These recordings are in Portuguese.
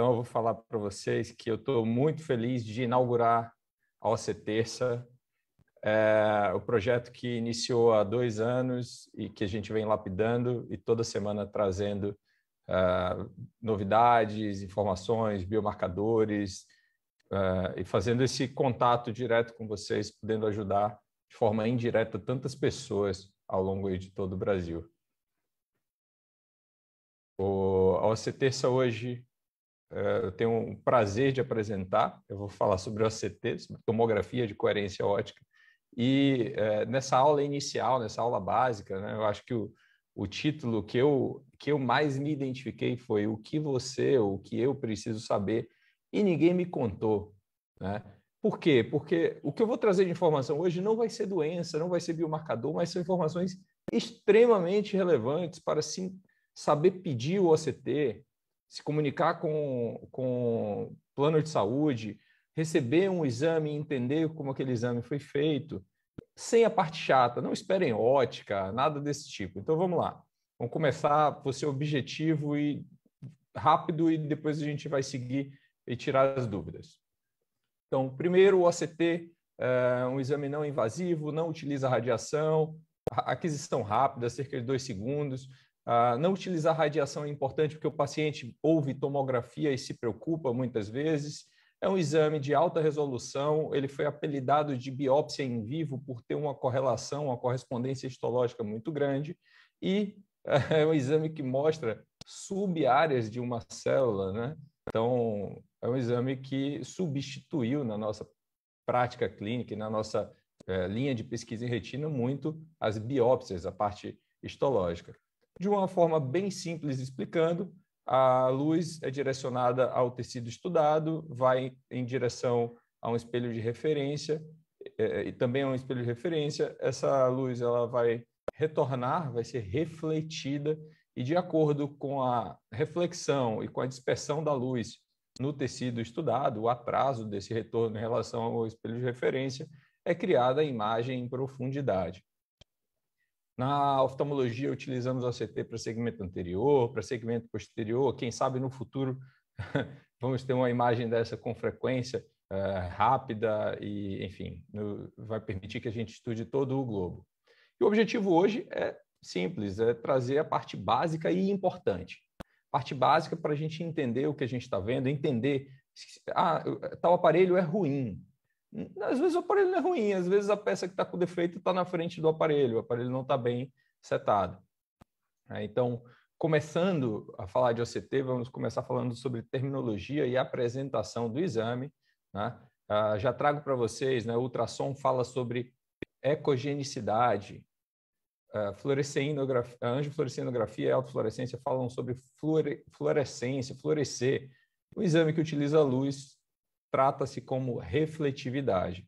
Então, eu vou falar para vocês que eu estou muito feliz de inaugurar a OC Terça, é, o projeto que iniciou há dois anos e que a gente vem lapidando e toda semana trazendo uh, novidades, informações, biomarcadores uh, e fazendo esse contato direto com vocês, podendo ajudar de forma indireta tantas pessoas ao longo de todo o Brasil. O, a OC Terça hoje eh, eu tenho um prazer de apresentar. Eu vou falar sobre o OCT, sobre tomografia de coerência ótica. E eh, nessa aula inicial, nessa aula básica, né, eu acho que o, o título que eu, que eu mais me identifiquei foi O que você o que eu preciso saber e ninguém me contou. Né? Por quê? Porque o que eu vou trazer de informação hoje não vai ser doença, não vai ser biomarcador, mas são informações extremamente relevantes para sim, saber pedir o OCT, se comunicar com, com plano de saúde, receber um exame e entender como aquele exame foi feito, sem a parte chata, não esperem ótica, nada desse tipo. Então vamos lá, vamos começar por ser objetivo e rápido e depois a gente vai seguir e tirar as dúvidas. Então, primeiro o OCT, é eh, um exame não invasivo, não utiliza radiação, aquisição rápida, cerca de dois segundos, ah, não utilizar radiação é importante porque o paciente ouve tomografia e se preocupa muitas vezes. É um exame de alta resolução, ele foi apelidado de biópsia em vivo por ter uma correlação, uma correspondência histológica muito grande, e é um exame que mostra subáreas de uma célula, né? Então, é um exame que substituiu na nossa prática clínica e na nossa é, linha de pesquisa em retina muito as biópsias, a parte histológica. De uma forma bem simples explicando, a luz é direcionada ao tecido estudado, vai em direção a um espelho de referência é, é, e também a um espelho de referência. Essa luz ela vai retornar, vai ser refletida e de acordo com a reflexão e com a dispersão da luz no tecido estudado, o atraso desse retorno em relação ao espelho de referência, é criada a imagem em profundidade. Na oftalmologia, utilizamos o ACT para segmento anterior, para segmento posterior. Quem sabe no futuro vamos ter uma imagem dessa com frequência uh, rápida e, enfim, no, vai permitir que a gente estude todo o globo. E o objetivo hoje é simples, é trazer a parte básica e importante. Parte básica para a gente entender o que a gente está vendo, entender ah, tal aparelho é ruim, às vezes o aparelho não é ruim, às vezes a peça que está com defeito está na frente do aparelho, o aparelho não está bem setado. Né? então, começando a falar de OCT, vamos começar falando sobre terminologia e apresentação do exame. Né? Ah, já trago para vocês, né, o ultrassom fala sobre ecogenicidade, a ah, fluoresceinografia, angiofluoresceinografia e autofluorescência falam sobre fluorescência, florescer, um exame que utiliza luz trata-se como refletividade.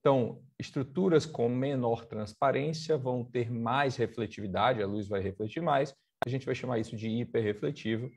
Então, estruturas com menor transparência vão ter mais refletividade, a luz vai refletir mais, a gente vai chamar isso de hiperrefletivo,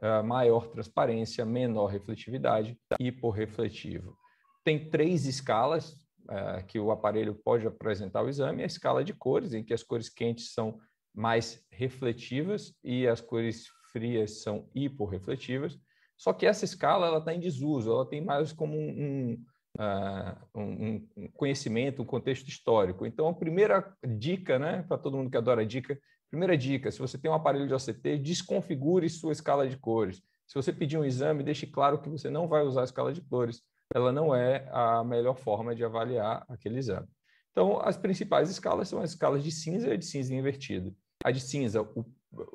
uh, maior transparência, menor refletividade, hiporrefletivo. Tem três escalas uh, que o aparelho pode apresentar o exame, a escala de cores, em que as cores quentes são mais refletivas e as cores frias são hiporrefletivas, só que essa escala ela está em desuso, ela tem mais como um, ah, um, um, conhecimento, um contexto histórico. Então, a primeira dica, né, para todo mundo que adora dica, primeira dica: se você tem um aparelho de OCT, desconfigure sua escala de cores. Se você pedir um exame, deixe claro que você não vai usar a escala de cores. Ela não é a melhor forma de avaliar aquele exame. Então, as principais escalas são as escalas de cinza e de cinza invertido. A de cinza, o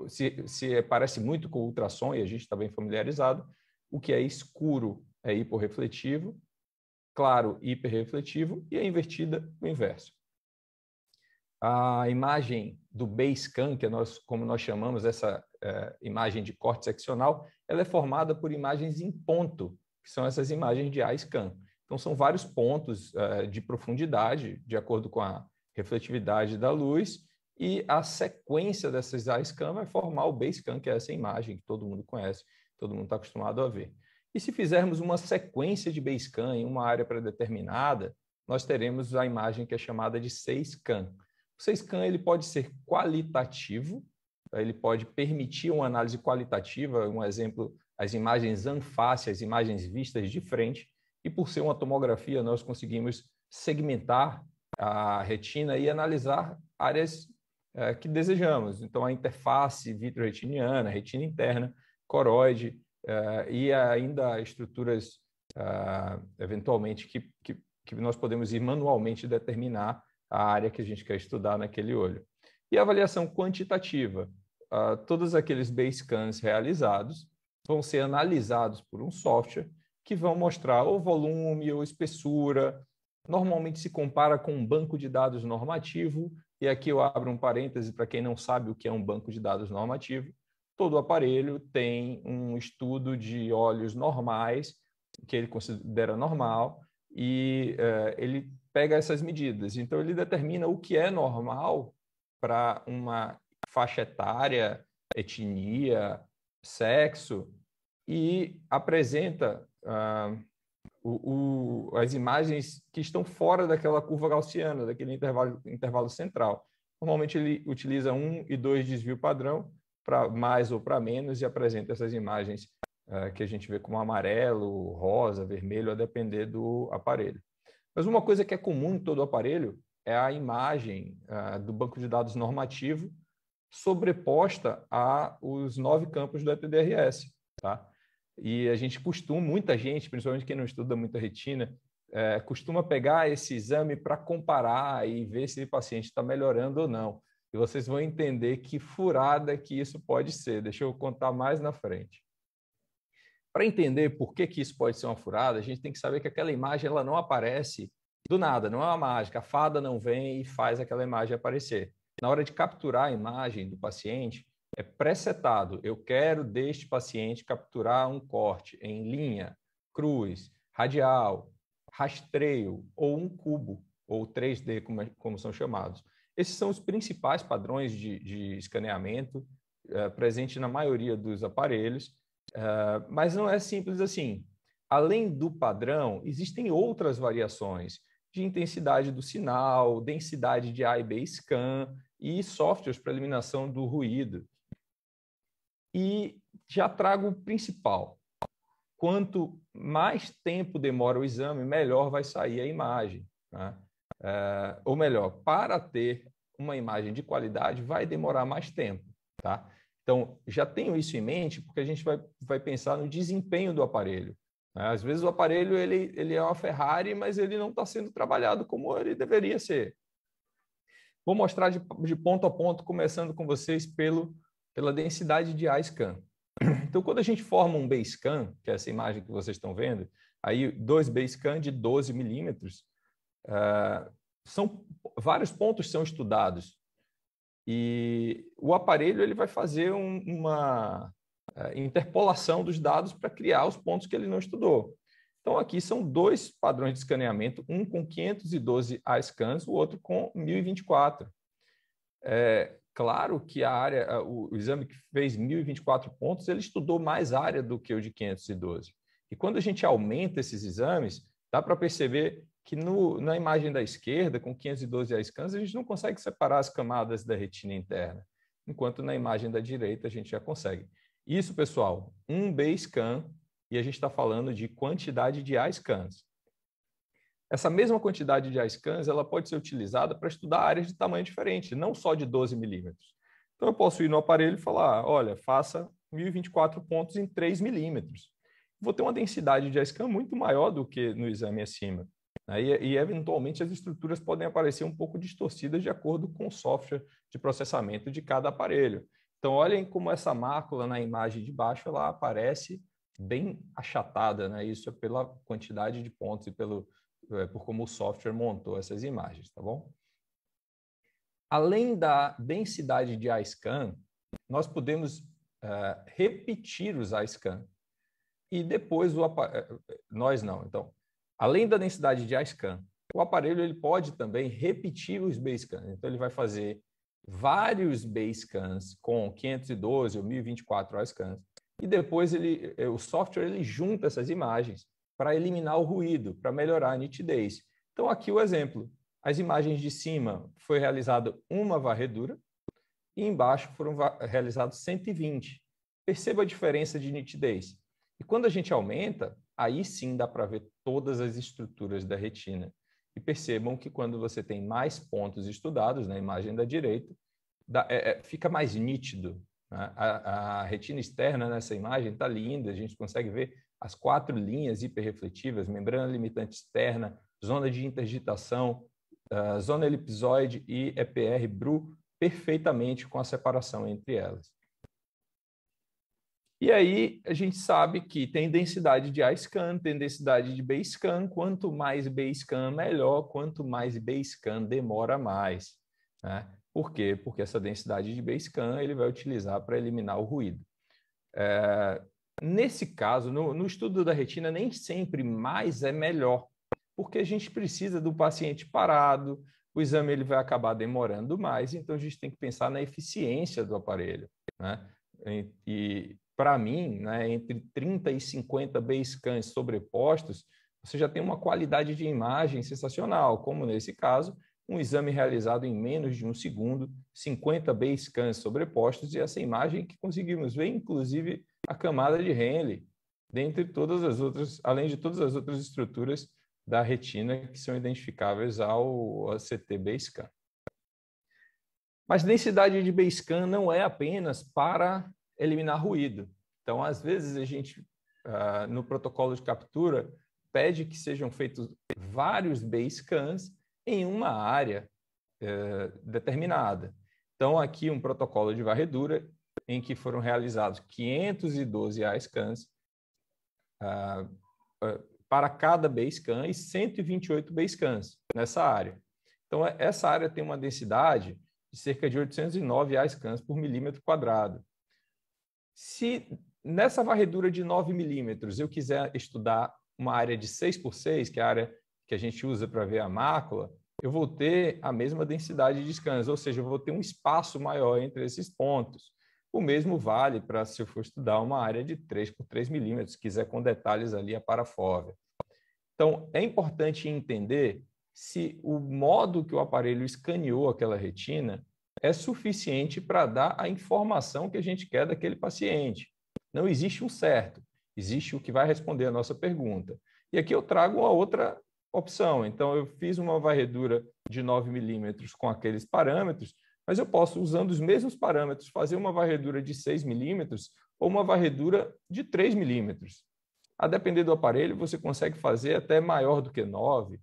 se, se parece muito com ultrassom, e a gente está bem familiarizado, o que é escuro é hiporrefletivo, claro, hiperrefletivo, e a é invertida, o inverso. A imagem do scan que é nós, como nós chamamos essa é, imagem de corte seccional, ela é formada por imagens em ponto, que são essas imagens de A-scan. Então, são vários pontos é, de profundidade, de acordo com a refletividade da luz, e a sequência dessas scan vai formar o b-scan que é essa imagem que todo mundo conhece, todo mundo está acostumado a ver. E se fizermos uma sequência de b-scan em uma área predeterminada, nós teremos a imagem que é chamada de 6 scan O 6 scan ele pode ser qualitativo, tá? ele pode permitir uma análise qualitativa, um exemplo, as imagens anfáceas as imagens vistas de frente, e por ser uma tomografia, nós conseguimos segmentar a retina e analisar áreas é, que desejamos. Então, a interface vitro-retiniana, retina interna, coroide é, e ainda estruturas, é, eventualmente, que, que, que nós podemos ir manualmente determinar a área que a gente quer estudar naquele olho. E a avaliação quantitativa. Uh, todos aqueles base scans realizados vão ser analisados por um software que vão mostrar o volume ou espessura. Normalmente se compara com um banco de dados normativo e aqui eu abro um parêntese para quem não sabe o que é um banco de dados normativo. Todo aparelho tem um estudo de óleos normais, que ele considera normal, e uh, ele pega essas medidas. Então, ele determina o que é normal para uma faixa etária, etnia, sexo, e apresenta uh, o, o, as imagens que estão fora daquela curva gaussiana, daquele intervalo, intervalo central. Normalmente ele utiliza um e dois desvio padrão para mais ou para menos e apresenta essas imagens uh, que a gente vê como amarelo, rosa, vermelho, a depender do aparelho. Mas uma coisa que é comum em todo aparelho é a imagem uh, do banco de dados normativo sobreposta a os nove campos do ETDRS, tá? E a gente costuma, muita gente, principalmente quem não estuda muito a retina, é, costuma pegar esse exame para comparar e ver se o paciente está melhorando ou não. E vocês vão entender que furada que isso pode ser. Deixa eu contar mais na frente. Para entender por que, que isso pode ser uma furada, a gente tem que saber que aquela imagem ela não aparece do nada, não é uma mágica. A fada não vem e faz aquela imagem aparecer. Na hora de capturar a imagem do paciente, é presetado. Eu quero deste paciente capturar um corte em linha, cruz, radial, rastreio ou um cubo, ou 3D, como, é, como são chamados. Esses são os principais padrões de, de escaneamento é, eh, presentes na maioria dos aparelhos, é, mas não é simples assim. Além do padrão, existem outras variações de intensidade do sinal, densidade de A e B scan e softwares para eliminação do ruído. E já trago o principal. Quanto mais tempo demora o exame, melhor vai sair a imagem. Né? É, ou melhor, para ter uma imagem de qualidade, vai demorar mais tempo. Tá? Então, já tenho isso em mente, porque a gente vai, vai pensar no desempenho do aparelho. Né? Às vezes o aparelho ele, ele é uma Ferrari, mas ele não está sendo trabalhado como ele deveria ser. Vou mostrar de, de ponto a ponto, começando com vocês pelo pela densidade de A-scan. Então, quando a gente forma um scan, que é essa imagem que vocês estão vendo, aí dois B-scan de 12 milímetros, uh, são vários pontos são estudados e o aparelho ele vai fazer um, uma uh, interpolação dos dados para criar os pontos que ele não estudou. Então aqui são dois padrões de escaneamento, um com 512 A scans, o outro com 1024. É, Claro que a área, o, exame que fez 1.024 pontos, ele estudou mais área do que o de 512. E quando a gente aumenta esses exames, dá para perceber que no, na imagem da esquerda, com 512 a scans, a gente não consegue separar as camadas da retina interna, enquanto na imagem da direita a gente já consegue. Isso, pessoal, um B-scan, e a gente está falando de quantidade de A-scans. Essa mesma quantidade de iScans ela pode ser utilizada para estudar áreas de tamanho diferente, não só de 12 milímetros. Então, eu posso ir no aparelho e falar, olha, faça 1024 pontos em 3 milímetros. Vou ter uma densidade de scan muito maior do que no exame acima. Né? E, e, eventualmente, as estruturas podem aparecer um pouco distorcidas de acordo com o software de processamento de cada aparelho. Então, olhem como essa mácula na imagem de baixo ela aparece bem achatada, né? Isso é pela quantidade de pontos e pelo, é, por como o software montou essas imagens, tá bom? Além da densidade de iScan, nós podemos uh, repetir os iScan. E depois o é, nós não. Então, além da densidade de iScan, o aparelho ele pode também repetir os Basecans. Então ele vai fazer vários Basecans com 512 ou 1024 iScans e depois ele, o software ele junta essas imagens para eliminar o ruído, para melhorar a nitidez. Então, aqui o exemplo. As imagens de cima foi realizada uma varredura e embaixo foram realizados 120. Perceba a diferença de nitidez. E quando a gente aumenta, aí sim dá para ver todas as estruturas da retina. E percebam que quando você tem mais pontos estudados, na imagem da direita, dá, é, é fica mais nítido. Né? A, a retina externa nessa imagem está linda, a gente consegue ver as quatro linhas hiperrefletivas, membrana limitante externa, zona de intergitação, uh, ah, zona elipsoide e EPR-BRU, perfeitamente com a separação entre elas. E aí a gente sabe que tem densidade de A-scan, tem densidade de B-scan, quanto mais B-scan melhor, quanto mais B-scan demora mais. Né? Por quê? Porque essa densidade de B-scan ele vai utilizar para eliminar o ruído. É, Nesse caso, no, no estudo da retina, nem sempre mais é melhor, porque a gente precisa do paciente parado, o exame ele vai acabar demorando mais, então a gente tem que pensar na eficiência do aparelho. Né? E, e para mim, né, entre 30 e 50 B-scans sobrepostos, você já tem uma qualidade de imagem sensacional, como nesse caso, um exame realizado em menos de um segundo, 50 B-scans sobrepostos, e essa imagem que conseguimos ver, inclusive, a camada de Henle, dentre todas as outras, além de todas as outras estruturas da retina que são identificáveis ao CT b scan. Mas densidade de scan não é apenas para eliminar ruído. Então, às vezes a gente uh, no protocolo de captura pede que sejam feitos vários scans em uma área uh, determinada. Então, aqui um protocolo de varredura em que foram realizados 512 A-scans uh, para cada B-scan e 128 B-scans nessa área. Então, é, essa área tem uma densidade de cerca de 809 A-scans por milímetro quadrado. Se nessa varredura de 9 milímetros eu quiser estudar uma área de 6 por 6, que é a área que a gente usa para ver a mácula, eu vou ter a mesma densidade de scans, ou seja, eu vou ter um espaço maior entre esses pontos. O mesmo vale para se eu for estudar uma área de 3 por 3 milímetros, quiser com detalhes ali a parafóvea. Então, é importante entender se o modo que o aparelho escaneou aquela retina é suficiente para dar a informação que a gente quer daquele paciente. Não existe um certo, existe o que vai responder a nossa pergunta. E aqui eu trago uma outra opção. Então, eu fiz uma varredura de 9 milímetros com aqueles parâmetros, mas eu posso, usando os mesmos parâmetros, fazer uma varredura de 6 milímetros ou uma varredura de 3 milímetros. A depender do aparelho, você consegue fazer até maior do que 9.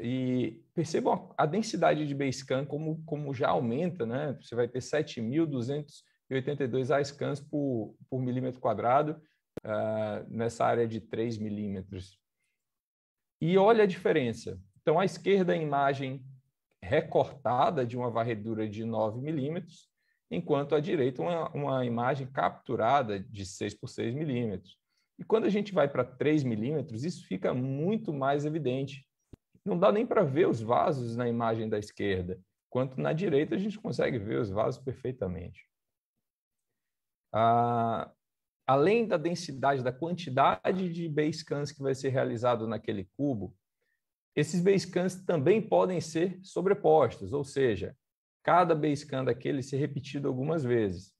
E percebam a densidade de Basecamp como, como já aumenta, né? Você vai ter 7.282 scans por, por milímetro quadrado uh, nessa área de 3 milímetros. E olha a diferença. Então, à esquerda, a imagem recortada de uma varredura de 9 milímetros, enquanto à direita uma, uma imagem capturada de 6 por 6 milímetros. E quando a gente vai para 3 milímetros, isso fica muito mais evidente. Não dá nem para ver os vasos na imagem da esquerda, quanto na direita a gente consegue ver os vasos perfeitamente. Ah, além da densidade, da quantidade de base scans que vai ser realizado naquele cubo, esses Basecamps também podem ser sobrepostos, ou seja, cada Basecamp daquele ser repetido algumas vezes.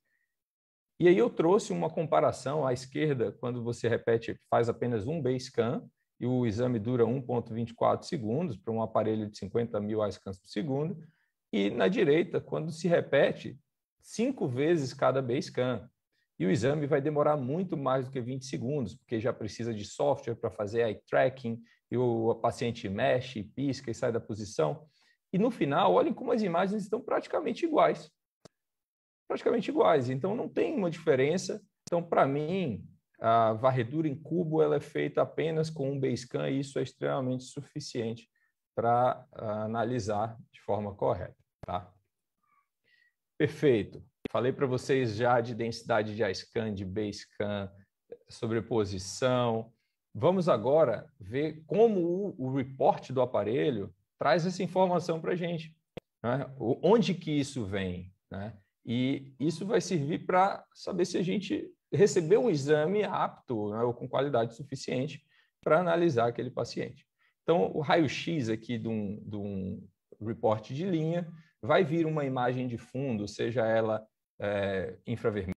E aí eu trouxe uma comparação à esquerda, quando você repete, faz apenas um Basecamp, e o exame dura 1,24 segundos para um aparelho de 50 mil iScans por segundo, e na direita, quando se repete cinco vezes cada scan. E o exame vai demorar muito mais do que 20 segundos, porque já precisa de software para fazer eye tracking, e o paciente mexe, pisca e sai da posição. E no final, olhem como as imagens estão praticamente iguais. Praticamente iguais. Então, não tem uma diferença. Então, para mim, a varredura em cubo ela é feita apenas com um B-scan, e isso é extremamente suficiente para ah, analisar de forma correta. Tá? Perfeito. Falei para vocês já de densidade de A-scan, de B-scan, sobreposição. Vamos agora ver como o, o report do aparelho traz essa informação para a gente. Né? Onde que isso vem? Né? E isso vai servir para saber se a gente recebeu um exame apto né, ou com qualidade suficiente para analisar aquele paciente. Então, o raio-x aqui de um, de um reporte de linha vai vir uma imagem de fundo, seja ela é, infravermelho